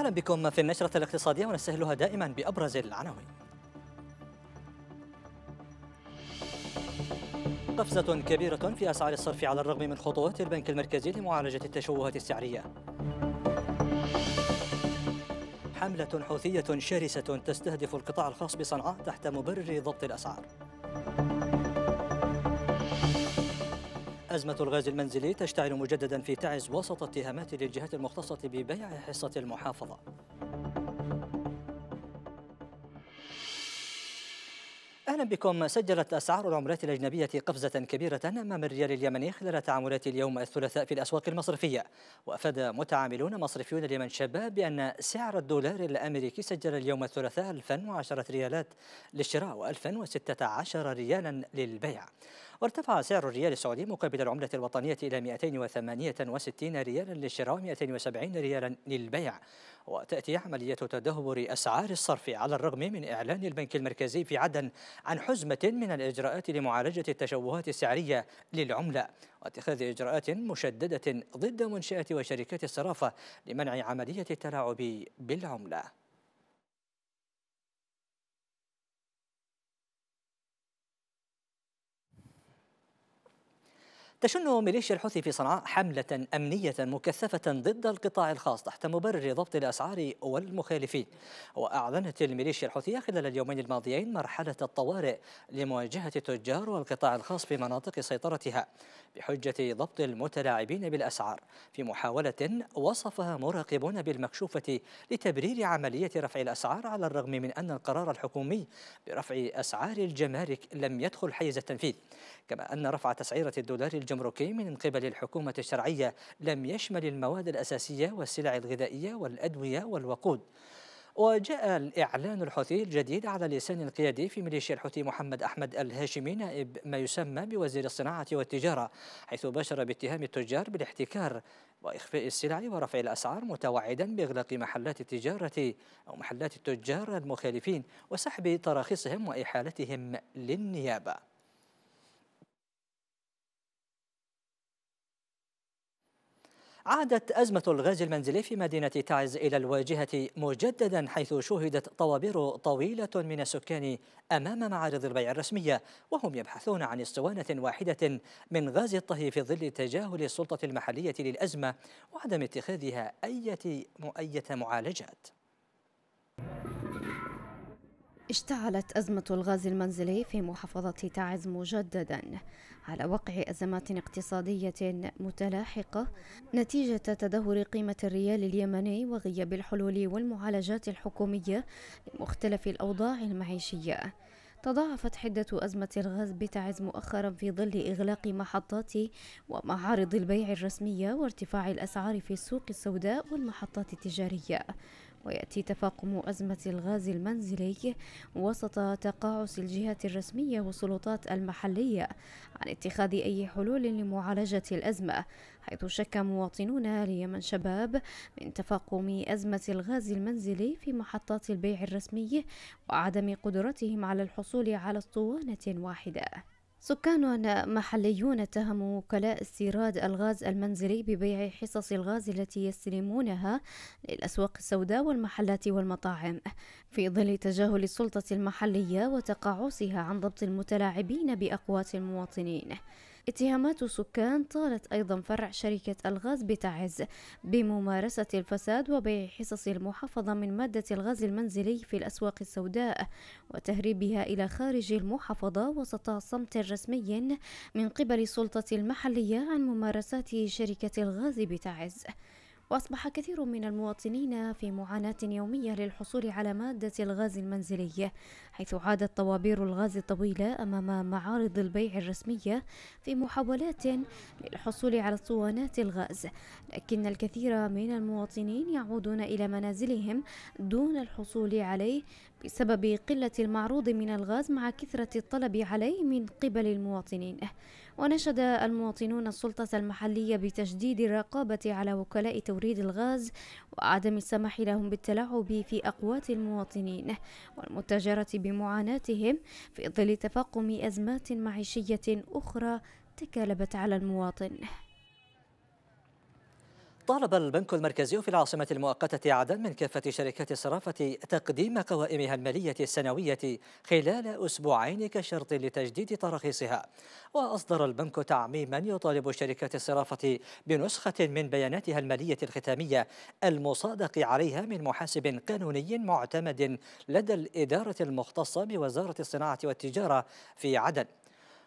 أهلا بكم في النشرة الاقتصادية ونستهلها دائما بأبرز العناوين قفزة كبيرة في أسعار الصرف على الرغم من خطوات البنك المركزي لمعالجة التشوهات السعرية حملة حوثية شرسة تستهدف القطاع الخاص بصنعاء تحت مبرر ضبط الأسعار أزمة الغاز المنزلي تشتعل مجددا في تعز وسط اتهامات للجهات المختصة ببيع حصة المحافظة أهلا بكم سجلت أسعار العملات الأجنبية قفزة كبيرة أمام الريال اليمني خلال تعاملات اليوم الثلاثاء في الأسواق المصرفية وأفاد متعاملون مصرفيون اليمن شباب بأن سعر الدولار الأمريكي سجل اليوم الثلاثاء 1010 ريالات للشراء و1016 ريالا للبيع وارتفع سعر الريال السعودي مقابل العملة الوطنية إلى 268 ريالا للشراء و270 ريالا للبيع وتأتي عملية تدهور أسعار الصرف على الرغم من إعلان البنك المركزي في عدن عن حزمة من الإجراءات لمعالجة التشوهات السعرية للعملة واتخاذ إجراءات مشددة ضد منشآت وشركات الصرافة لمنع عملية التلاعب بالعملة تشن ميليشيا الحوثي في صنعاء حملة أمنية مكثفة ضد القطاع الخاص تحت مبرر ضبط الأسعار والمخالفين وأعلنت الميليشيا الحوثية خلال اليومين الماضيين مرحلة الطوارئ لمواجهة التجار والقطاع الخاص في مناطق سيطرتها بحجة ضبط المتلاعبين بالأسعار في محاولة وصفها مراقبون بالمكشوفة لتبرير عملية رفع الأسعار على الرغم من أن القرار الحكومي برفع أسعار الجمارك لم يدخل حيز التنفيذ كما أن رفع تسعيرة الدولار الجمركي من قبل الحكومة الشرعية لم يشمل المواد الأساسية والسلع الغذائية والأدوية والوقود وجاء الإعلان الحوثي الجديد على لسان القيادي في ميليشيا الحوثي محمد أحمد الهاشمي نائب ما يسمى بوزير الصناعة والتجارة حيث بشر باتهام التجار بالاحتكار وإخفاء السلع ورفع الأسعار متوعدا بإغلاق محلات التجارة أو محلات التجار المخالفين وسحب تراخيصهم وإحالتهم للنيابة عادت أزمة الغاز المنزلي في مدينة تعز إلى الواجهة مجددا حيث شهدت طوابير طويلة من السكان أمام معارض البيع الرسمية وهم يبحثون عن اسطوانة واحدة من غاز الطهي في ظل تجاهل السلطة المحلية للأزمة وعدم اتخاذها أي مؤية معالجات اشتعلت أزمة الغاز المنزلي في محافظة تعز مجددا على وقع أزمات اقتصادية متلاحقة نتيجة تدهور قيمة الريال اليمني وغياب الحلول والمعالجات الحكومية لمختلف الأوضاع المعيشية تضاعفت حدة أزمة الغاز بتعز مؤخرا في ظل إغلاق محطات ومعارض البيع الرسمية وارتفاع الأسعار في السوق السوداء والمحطات التجارية ويأتي تفاقم أزمة الغاز المنزلي وسط تقاعس الجهات الرسمية والسلطات المحلية عن اتخاذ أي حلول لمعالجة الأزمة حيث شك مواطنون اليمن شباب من تفاقم أزمة الغاز المنزلي في محطات البيع الرسمي وعدم قدرتهم على الحصول على اسطوانة واحدة سكان محليون اتهموا وكلاء استيراد الغاز المنزلي ببيع حصص الغاز التي يستلمونها للأسواق السوداء والمحلات والمطاعم في ظل تجاهل السلطة المحلية وتقاعسها عن ضبط المتلاعبين بأقوات المواطنين اتهامات سكان طالت أيضا فرع شركة الغاز بتعز بممارسة الفساد وبيع حصص المحافظة من مادة الغاز المنزلي في الأسواق السوداء وتهريبها إلى خارج المحافظة وسط صمت رسمي من قبل السلطة المحلية عن ممارسات شركة الغاز بتعز وأصبح كثير من المواطنين في معاناة يومية للحصول على مادة الغاز المنزلي حيث عادت طوابير الغاز الطويلة أمام معارض البيع الرسمية في محاولات للحصول على اسطوانات الغاز لكن الكثير من المواطنين يعودون إلى منازلهم دون الحصول عليه بسبب قلة المعروض من الغاز مع كثرة الطلب عليه من قبل المواطنين ونشد المواطنون السلطة المحلية بتشديد الرقابة على وكلاء توريد الغاز وعدم السماح لهم بالتلاعب في أقوات المواطنين والمتاجرة بمعاناتهم في ظل تفاقم أزمات معيشية أخرى تكالبت على المواطن طالب البنك المركزي في العاصمة المؤقتة عدن من كافة شركات الصرافة تقديم قوائمها المالية السنوية خلال أسبوعين كشرط لتجديد تراخيصها وأصدر البنك تعميما يطالب شركات الصرافة بنسخة من بياناتها المالية الختامية المصادق عليها من محاسب قانوني معتمد لدى الإدارة المختصة بوزارة الصناعة والتجارة في عدن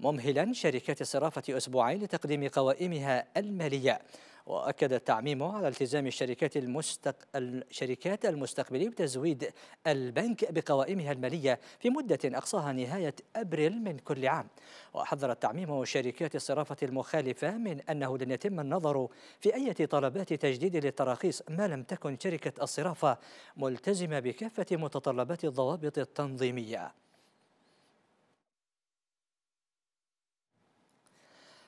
ممهلا شركات الصرافة أسبوعين لتقديم قوائمها المالية وأكد تعميمه على التزام الشركات, المستق... الشركات المستقبلية بتزويد البنك بقوائمها المالية في مدة أقصاها نهاية أبريل من كل عام وحذر تعميمه شركات الصرافة المخالفة من أنه لن يتم النظر في أي طلبات تجديد للتراخيص ما لم تكن شركة الصرافة ملتزمة بكافة متطلبات الضوابط التنظيمية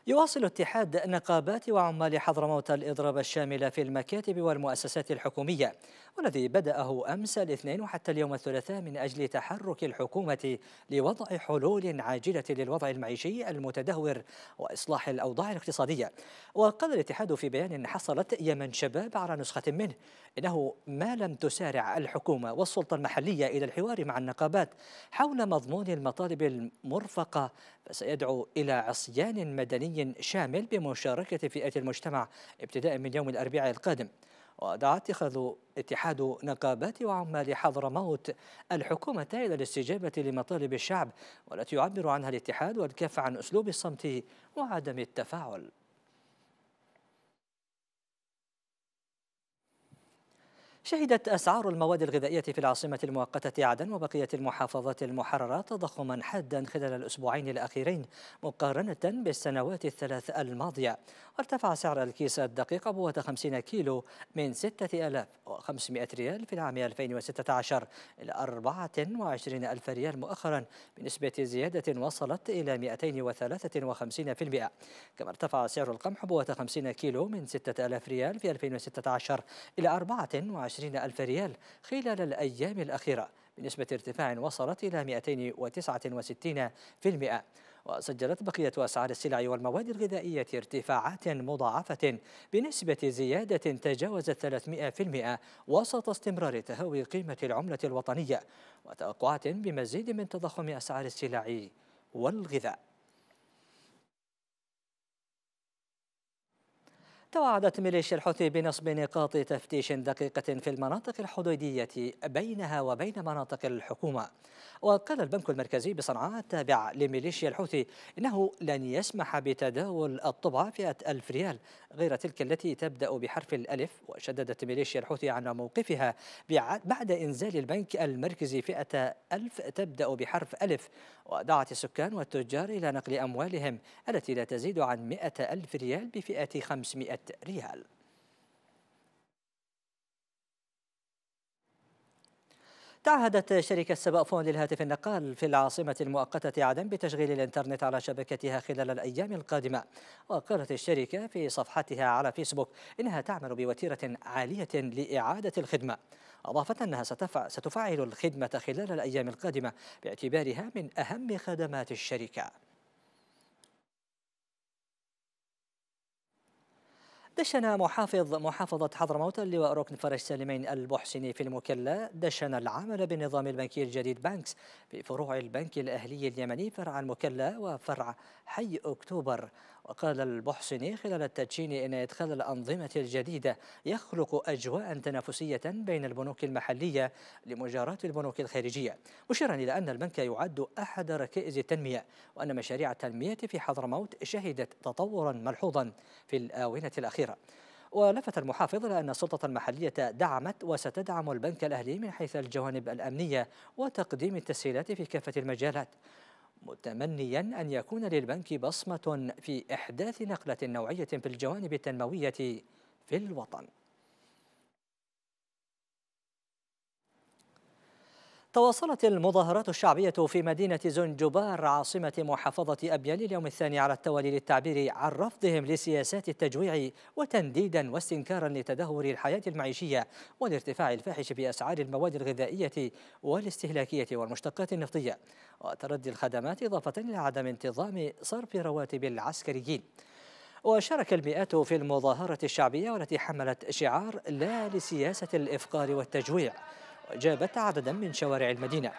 يواصل اتحاد نقابات وعمال حضرموت الإضراب الشامل في المكاتب والمؤسسات الحكومية والذي بدأه أمس الاثنين وحتى اليوم الثلاثاء من أجل تحرك الحكومة لوضع حلول عاجلة للوضع المعيشي المتدهور وإصلاح الأوضاع الاقتصادية وقال الاتحاد في بيان حصلت يمن شباب على نسخة منه إنه ما لم تسارع الحكومة والسلطة المحلية إلى الحوار مع النقابات حول مضمون المطالب المرفقة فسيدعو إلى عصيان مدني شامل بمشاركة فئات المجتمع ابتداء من يوم الأربعاء القادم ودعا اتخاذ اتحاد نقابات وعمال حضرموت الحكومة إلى الاستجابة لمطالب الشعب والتي يعبر عنها الاتحاد والكف عن أسلوب الصمت وعدم التفاعل شهدت أسعار المواد الغذائية في العاصمة المؤقتة عدن وبقية المحافظات المحررة تضخما حادا خلال الأسبوعين الأخيرين مقارنة بالسنوات الثلاث الماضية ارتفع سعر الكيس الدقيق أبوة 50 كيلو من 6500 ريال في العام 2016 إلى 24000 ريال مؤخرا بنسبة زيادة وصلت إلى 253% كما ارتفع سعر القمح أبوة 50 كيلو من 6000 ريال في 2016 إلى 24 وعشرين ألف ريال خلال الأيام الأخيرة بنسبة ارتفاع وصلت إلى 269 في المئة وسجلت بقية أسعار السلع والمواد الغذائية ارتفاعات مضاعفة بنسبة زيادة تجاوزت 300% وسط استمرار تهاوي قيمة العملة الوطنية وتوقعات بمزيد من تضخم أسعار السلع والغذاء توعدت ميليشيا الحوثي بنصب نقاط تفتيش دقيقة في المناطق الحدودية بينها وبين مناطق الحكومة وقال البنك المركزي بصنعاء التابع لميليشيا الحوثي إنه لن يسمح بتداول الطبعة فئة ألف ريال غير تلك التي تبدأ بحرف الألف وشددت ميليشيا الحوثي عن موقفها بعد إنزال البنك المركزي فئة ألف تبدأ بحرف ألف ودعت السكان والتجار إلى نقل أموالهم التي لا تزيد عن 100000 ألف ريال بفئة 500 ريال تعهدت شركة سبأفون للهاتف النقال في العاصمة المؤقتة عدن بتشغيل الإنترنت على شبكتها خلال الأيام القادمة وقالت الشركة في صفحتها على فيسبوك إنها تعمل بوتيرة عالية لإعادة الخدمة أضافت أنها ستفعل الخدمة خلال الأيام القادمة باعتبارها من أهم خدمات الشركة دشن محافظ محافظة حضرموت اللواء ركن فرج سالمين المحسني في المكلا دشن العمل بالنظام البنكي الجديد بانكس في فروع البنك الأهلي اليمني فرع المكلا وفرع حي أكتوبر وقال البحسني خلال التدشين إن إدخال الأنظمة الجديدة يخلق أجواء تنافسية بين البنوك المحلية لمجاراة البنوك الخارجية مشيرا إلى أن البنك يعد أحد ركائز التنمية وأن مشاريع التنمية في حضرموت شهدت تطورا ملحوظا في الآونة الأخيرة ولفت المحافظ إلى أن السلطة المحلية دعمت وستدعم البنك الأهلي من حيث الجوانب الأمنية وتقديم التسهيلات في كافة المجالات متمنيا أن يكون للبنك بصمة في إحداث نقلة نوعية في الجوانب التنموية في الوطن تواصلت المظاهرات الشعبية في مدينة زنجبار عاصمة محافظة أبيال اليوم الثاني على التوالي للتعبير عن رفضهم لسياسات التجويع وتنديدا واستنكارا لتدهور الحياة المعيشية والارتفاع الفاحش بأسعار المواد الغذائية والاستهلاكية والمشتقات النفطية وتردي الخدمات إضافة إلى عدم انتظام صرف رواتب العسكريين وشارك المئات في المظاهرة الشعبية والتي حملت شعار لا لسياسة الإفقار والتجويع جابت عددا من شوارع المدينة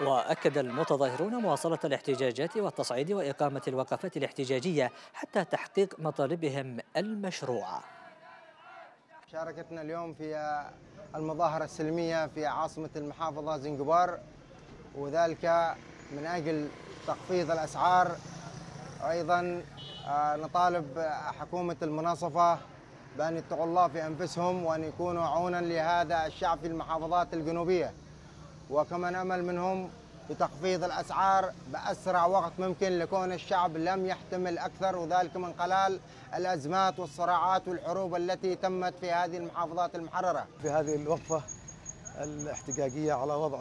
وأكد المتظاهرون مواصلة الاحتجاجات والتصعيد وإقامة الوقفات الاحتجاجية حتى تحقيق مطالبهم المشروعة شاركتنا اليوم في المظاهرة السلمية في عاصمة المحافظة زنجبار وذلك من أجل تخفيض الأسعار وأيضا آه، نطالب حكومة المناصفة بأن يتقوا الله في أنفسهم وأن يكونوا عونا لهذا الشعب في المحافظات الجنوبية وكما نأمل منهم بتخفيض الأسعار بأسرع وقت ممكن لكون الشعب لم يحتمل أكثر وذلك من خلال الأزمات والصراعات والحروب التي تمت في هذه المحافظات المحررة في هذه الوقفة الاحتجاجية على وضع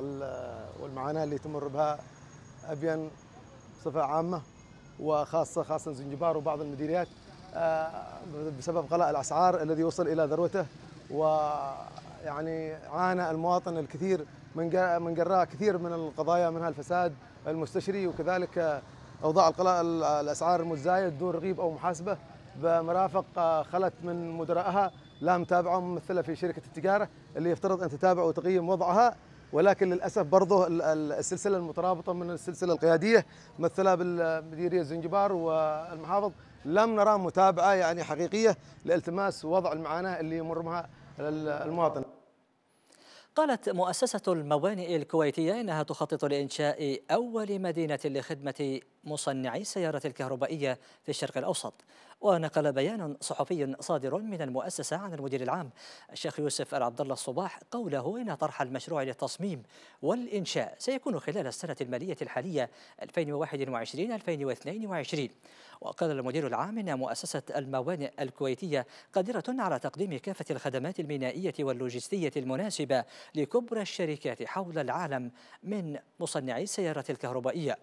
والمعاناة اللي تمر بها أبين بصفة عامة وخاصة خاصة زنجبار وبعض المديريات آه، بسبب غلاء الاسعار الذي وصل الى ذروته ويعني عانى المواطن الكثير من من جراء كثير من القضايا منها الفساد المستشري وكذلك اوضاع القلاء الاسعار المتزايد دون رغيب او محاسبه بمرافق آه، خلت من مدراءها لا متابعه ممثله في شركه التجاره اللي يفترض ان تتابع وتقيم وضعها ولكن للاسف برضه السلسله المترابطه من السلسله القياديه ممثله بالمديريه الزنجبار والمحافظ لم نرى متابعه يعني حقيقيه لالتماس وضع المعاناه اللي يمر بها المواطن. قالت مؤسسة الموانئ الكويتية إنها تخطط لإنشاء أول مدينة لخدمة مصنعي السيارة الكهربائية في الشرق الأوسط ونقل بيان صحفي صادر من المؤسسة عن المدير العام الشيخ يوسف العبد الله الصباح قوله إن طرح المشروع للتصميم والإنشاء سيكون خلال السنة المالية الحالية 2021-2022 وقال المدير العام إن مؤسسة الموانئ الكويتية قادرة على تقديم كافة الخدمات المينائية واللوجستية المناسبة لكبرى الشركات حول العالم من مصنعي السيارات الكهربائية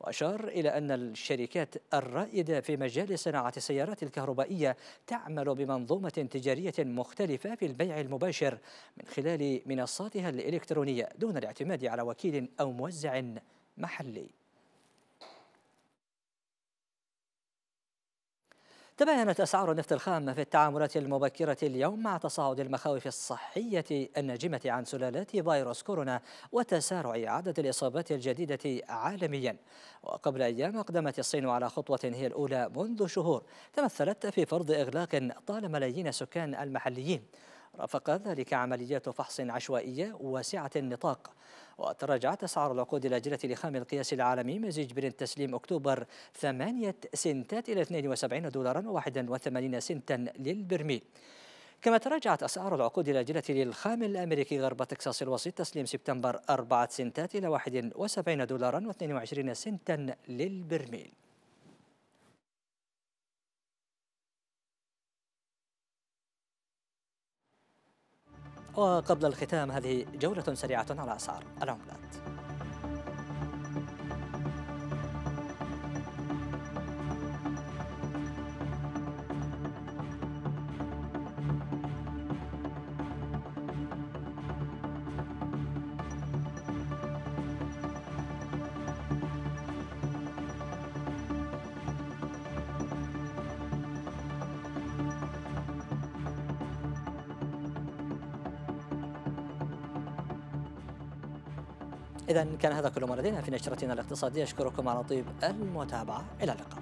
وأشار إلى أن الشركات الرائدة في مجال صناعة السيارات الكهربائية تعمل بمنظومة تجارية مختلفة في البيع المباشر من خلال منصاتها الإلكترونية دون الاعتماد على وكيل أو موزع محلي تباينت أسعار النفط الخام في التعاملات المبكرة اليوم مع تصاعد المخاوف الصحية الناجمة عن سلالات فيروس كورونا وتسارع عدد الإصابات الجديدة عالميا وقبل أيام أقدمت الصين على خطوة هي الأولى منذ شهور تمثلت في فرض إغلاق طال ملايين سكان المحليين رافق ذلك عمليات فحص عشوائية واسعة النطاق وتراجعت أسعار العقود الأجلة لخام القياس العالمي مزيج برنت تسليم أكتوبر ثمانية سنتات إلى 72 دولارا و81 سنتا للبرميل كما تراجعت أسعار العقود الأجلة للخام الأمريكي غرب تكساس الوسيط تسليم سبتمبر أربعة سنتات إلى 71 دولارا و22 سنتا للبرميل وقبل الختام هذه جولة سريعة على أسعار العملات إذا كان هذا كل ما لدينا في نشرتنا الاقتصادية أشكركم على طيب المتابعة إلى اللقاء